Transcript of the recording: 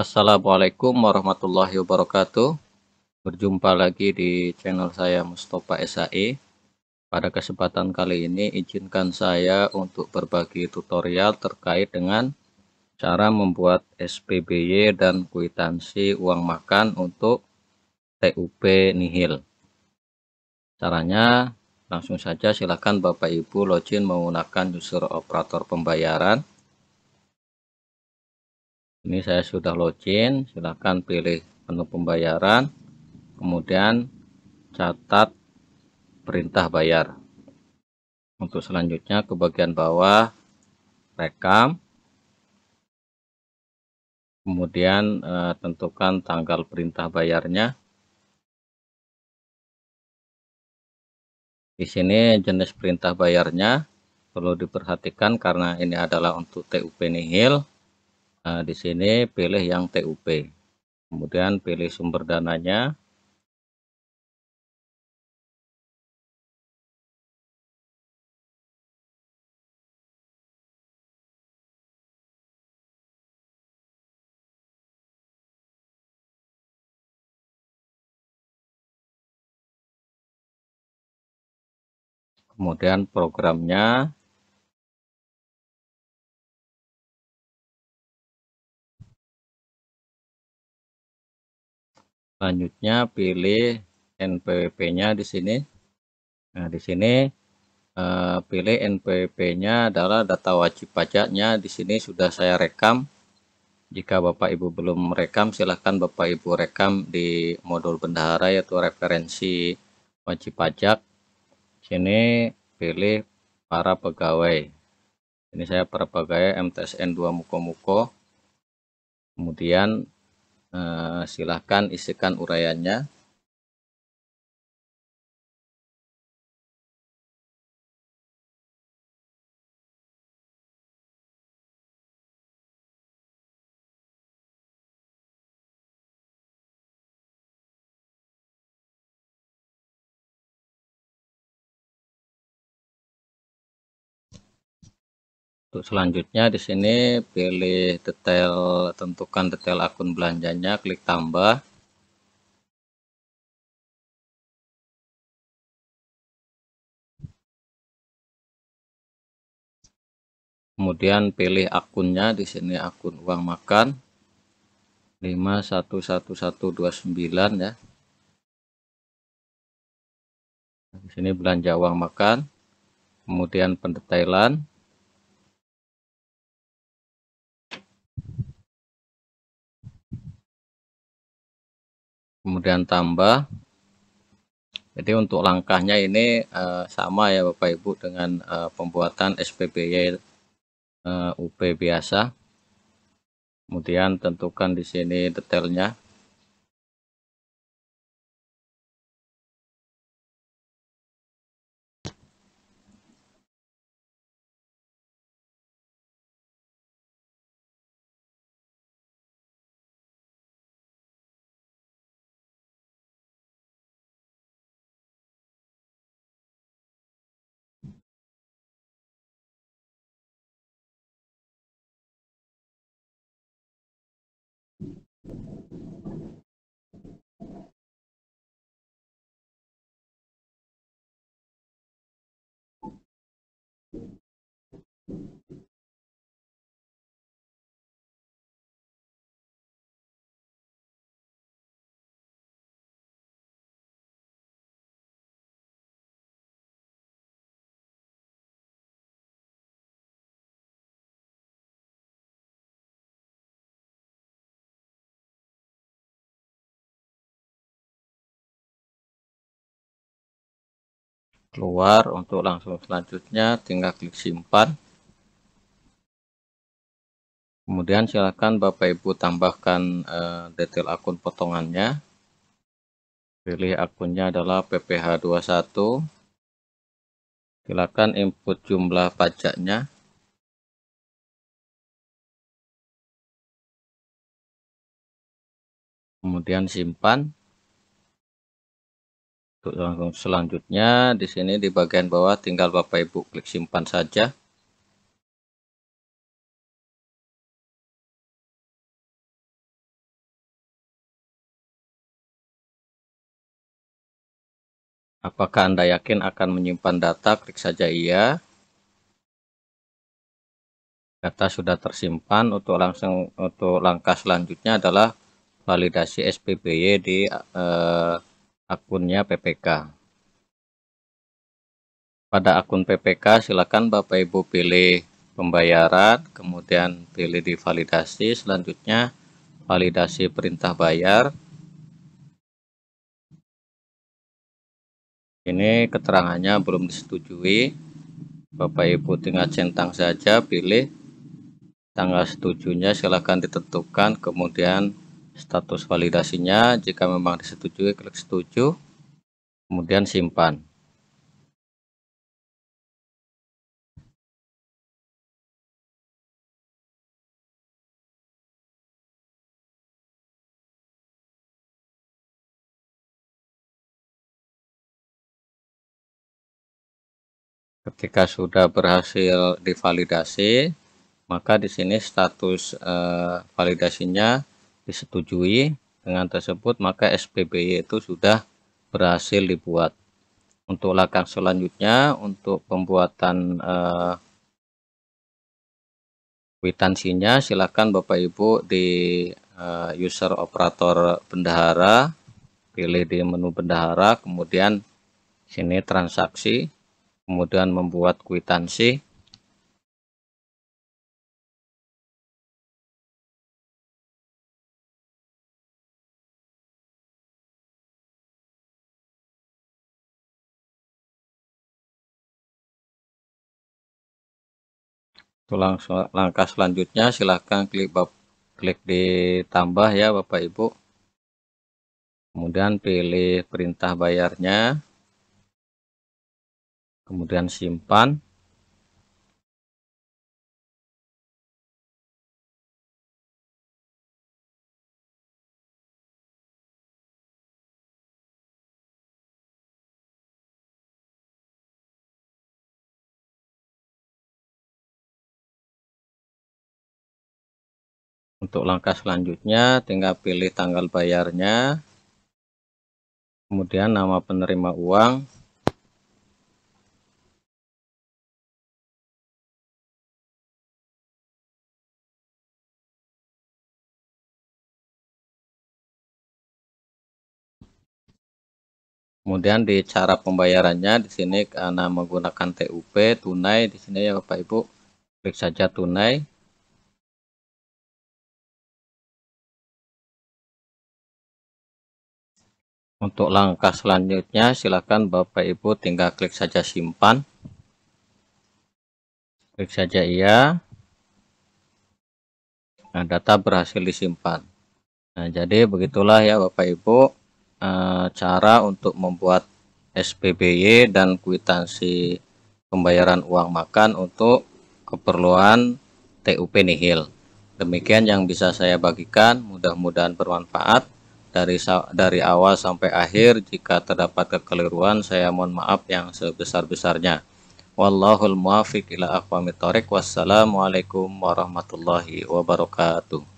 Assalamualaikum warahmatullahi wabarakatuh. Berjumpa lagi di channel saya Mustafa SAE. Pada kesempatan kali ini izinkan saya untuk berbagi tutorial terkait dengan cara membuat SPBY dan kuitansi uang makan untuk TUP nihil. Caranya langsung saja silakan Bapak Ibu login menggunakan user operator pembayaran ini saya sudah login silahkan pilih menu pembayaran kemudian catat perintah bayar untuk selanjutnya ke bagian bawah rekam kemudian eh, tentukan tanggal perintah bayarnya di sini jenis perintah bayarnya perlu diperhatikan karena ini adalah untuk TUP nihil Nah, di sini pilih yang TUP. Kemudian pilih sumber dananya. Kemudian programnya Selanjutnya pilih NPWP-nya di sini. Nah, di sini eh, pilih NPWP-nya adalah data wajib pajaknya. Di sini sudah saya rekam. Jika Bapak Ibu belum rekam, silahkan Bapak Ibu rekam di modul bendahara yaitu referensi wajib pajak. Sini pilih para pegawai. Ini saya para pegawai MTSN 2 Muko Muko. Kemudian Eh, silahkan isikan uraiannya Untuk selanjutnya di sini pilih detail tentukan detail akun belanjanya, klik tambah. Kemudian pilih akunnya di sini akun uang makan 511129 ya. Di sini belanja uang makan. Kemudian pendetailan kemudian tambah jadi untuk langkahnya ini uh, sama ya Bapak Ibu dengan uh, pembuatan SPBY uh, eh, UP biasa kemudian tentukan di sini detailnya keluar untuk langsung selanjutnya tinggal klik simpan Kemudian silakan Bapak Ibu tambahkan uh, detail akun potongannya. Pilih akunnya adalah PPH21. Silakan input jumlah pajaknya. Kemudian simpan. Untuk selanjutnya di sini di bagian bawah tinggal Bapak Ibu klik simpan saja. Apakah Anda yakin akan menyimpan data? Klik saja iya. Data sudah tersimpan. Untuk langsung untuk langkah selanjutnya adalah validasi SPBY di eh, akunnya PPK. Pada akun PPK silakan Bapak Ibu pilih pembayaran, kemudian pilih di validasi, selanjutnya validasi perintah bayar. ini keterangannya belum disetujui Bapak Ibu tinggal centang saja pilih tanggal setujunya silahkan ditentukan kemudian status validasinya jika memang disetujui klik setuju kemudian simpan Ketika sudah berhasil divalidasi, maka di sini status eh, validasinya disetujui. Dengan tersebut, maka SPBY itu sudah berhasil dibuat. Untuk langkah selanjutnya, untuk pembuatan eh, kwitansinya, silakan Bapak Ibu di eh, user operator bendahara, pilih di menu bendahara, kemudian sini transaksi, kemudian membuat kwitansi langkah selanjutnya silahkan klik klik di tambah ya Bapak Ibu. Kemudian pilih perintah bayarnya kemudian simpan Untuk langkah selanjutnya, tinggal pilih tanggal bayarnya, kemudian nama penerima uang, Kemudian di cara pembayarannya di sini karena menggunakan TUP tunai di sini ya Bapak Ibu klik saja tunai. Untuk langkah selanjutnya silakan Bapak Ibu tinggal klik saja simpan. Klik saja iya. Nah, data berhasil disimpan. Nah, jadi begitulah ya Bapak Ibu Eh, cara untuk membuat SPBY dan kuitansi pembayaran uang makan untuk keperluan TUP nihil. Demikian yang bisa saya bagikan, mudah-mudahan bermanfaat. Dari dari awal sampai akhir jika terdapat kekeliruan saya mohon maaf yang sebesar-besarnya. Wallahul muwaffiq ila aqwamit thoriq. Wassalamualaikum warahmatullahi wabarakatuh.